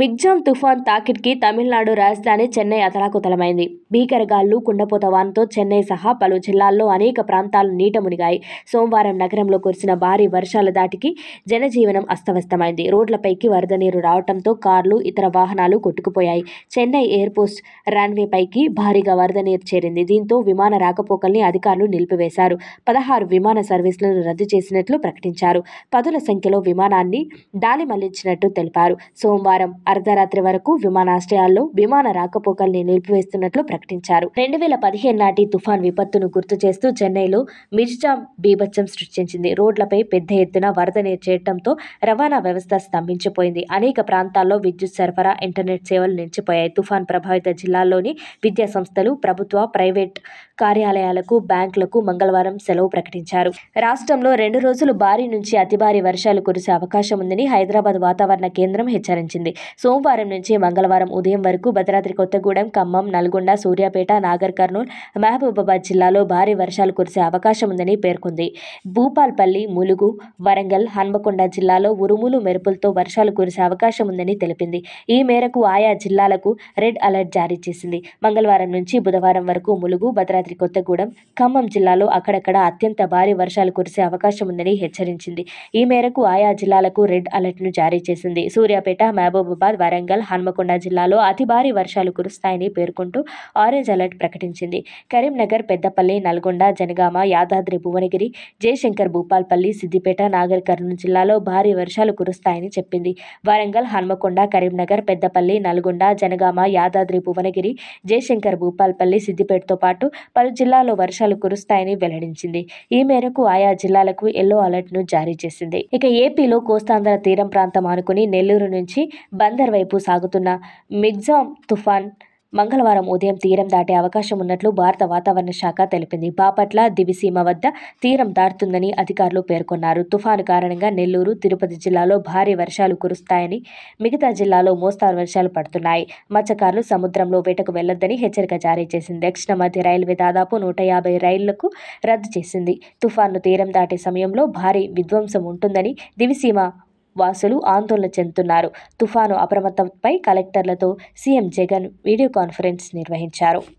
మిగ్జామ్ తుఫాన్ తాకిడ్కి తమిళనాడు రాజధాని చెన్నై అతలాకుతలమైంది భీకర గాలు కుండపోత చెన్నై సహా పలు జిల్లాల్లో అనేక ప్రాంతాలు నీట మునిగాయి సోమవారం నగరంలో కురిసిన భారీ వర్షాల దాటికి జనజీవనం అస్తవ్యస్తమైంది రోడ్లపైకి వరద నీరు రావడంతో కార్లు ఇతర వాహనాలు కొట్టుకుపోయాయి చెన్నై ఎయిర్పోర్ట్ రన్వేపైకి పైకి భారీగా వరద నీరు చేరింది దీంతో విమాన రాకపోకల్ని అధికారులు నిలిపివేశారు పదహారు విమాన సర్వీసులను రద్దు చేసినట్లు ప్రకటించారు పదుల సంఖ్యలో విమానాన్ని దాలి మళ్లించినట్టు తెలిపారు సోమవారం అర్ధరాత్రి వరకు విమానాశ్రయాల్లో విమాన రాకపోకల్ని నిలిపివేస్తున్నట్లు ప్రకటించారు రెండు వేల పదిహేను నాటి తుఫాన్ విపత్తును గుర్తు చేస్తూ చెన్నైలో మిర్జాం బీభత్సం సృష్టించింది రోడ్లపై పెద్ద ఎత్తున వరద నీరు రవాణా వ్యవస్థ స్తంభించిపోయింది అనేక ప్రాంతాల్లో విద్యుత్ సరఫరా ఇంటర్నెట్ సేవలు నిలిచిపోయాయి తుఫాన్ ప్రభావిత జిల్లాల్లోని విద్యా సంస్థలు ప్రభుత్వ ప్రైవేట్ కార్యాలయాలకు బ్యాంకులకు మంగళవారం సెలవు ప్రకటించారు రాష్ట్రంలో రెండు రోజులు భారీ నుంచి అతి భారీ వర్షాలు కురిసే అవకాశం ఉందని హైదరాబాద్ వాతావరణ కేంద్రం హెచ్చరించింది సోమవారం నుంచి మంగళవారం ఉదయం వరకు భద్రాద్రి కొత్తగూడెం ఖమ్మం నల్గొండ సూర్యాపేట నాగర్ కర్నూలు మహబూబాబాద్ జిల్లాలో భారీ వర్షాలు కురిసే అవకాశం ఉందని పేర్కొంది భూపాల్పల్లి ములుగు వరంగల్ హన్మకొండ జిల్లాలో ఉరుములు మెరుపులతో వర్షాలు కురిసే అవకాశం ఉందని తెలిపింది ఈ మేరకు ఆయా జిల్లాలకు రెడ్ అలర్ట్ జారీ చేసింది మంగళవారం నుంచి బుధవారం వరకు ములుగు భద్రాద్రి కొత్తగూడెం ఖమ్మం జిల్లాలో అక్కడక్కడ అత్యంత భారీ వర్షాలు కురిసే అవకాశం ఉందని హెచ్చరించింది ఈ మేరకు ఆయా జిల్లాలకు రెడ్ అలర్ట్ను జారీ చేసింది సూర్యాపేట మహబూబాబాద్ మహబూబాద్ వరంగల్ హన్మకొండ జిల్లాలో అతి భారీ వర్షాలు కురుస్తాయని పేర్కొంటూ ఆరెంజ్ అలర్ట్ ప్రకటించింది కరీంనగర్ పెద్దపల్లి నల్గొండ జనగామ యాదాద్రి భువనగిరి జయశంకర్ భూపాల్పల్లి సిద్దిపేట నాగర్ కర్నూలు జిల్లాలో భారీ వర్షాలు కురుస్తాయని చెప్పింది వరంగల్ హన్మకొండ కరీంనగర్ పెద్దపల్లి నల్గొండ జనగామ యాదాద్రి భువనగిరి జయశంకర్ భూపాల్పల్లి సిద్దిపేటతో పాటు పలు జిల్లాల్లో వర్షాలు కురుస్తాయని వెల్లడించింది ఈ మేరకు ఆయా జిల్లాలకు ఎల్లో అలర్ట్ను జారీ చేసింది ఇక ఏపీలో కోస్తాంధ్ర తీరం ప్రాంతం ఆనుకుని నెల్లూరు నుంచి బందర్ వైపు సాగుతున్న మిగ్జామ్ తుఫాన్ మంగళవారం ఉదయం తీరం దాటే అవకాశం ఉన్నట్లు భారత వాతావరణ శాఖ తెలిపింది బాపట్ల దివిసీమ వద్ద తీరం దాటుతుందని అధికారులు పేర్కొన్నారు తుఫాను కారణంగా నెల్లూరు తిరుపతి జిల్లాలో భారీ వర్షాలు కురుస్తాయని మిగతా జిల్లాలో మోస్తారు వర్షాలు పడుతున్నాయి మత్స్యకారులు సముద్రంలో వేటకు వెళ్లొద్దని హెచ్చరిక జారీ చేసింది దక్షిణ మధ్య రైల్వే దాదాపు నూట యాభై రైళ్లకు రద్దు చేసింది తుఫాను తీరం దాటే సమయంలో భారీ విధ్వంసం ఉంటుందని దివిసీమ వాసులు ఆందోళన చెందుతున్నారు తుఫాను అప్రమత్తంపై కలెక్టర్లతో సీఎం జగన్ వీడియో కాన్ఫరెన్స్ నిర్వహించారు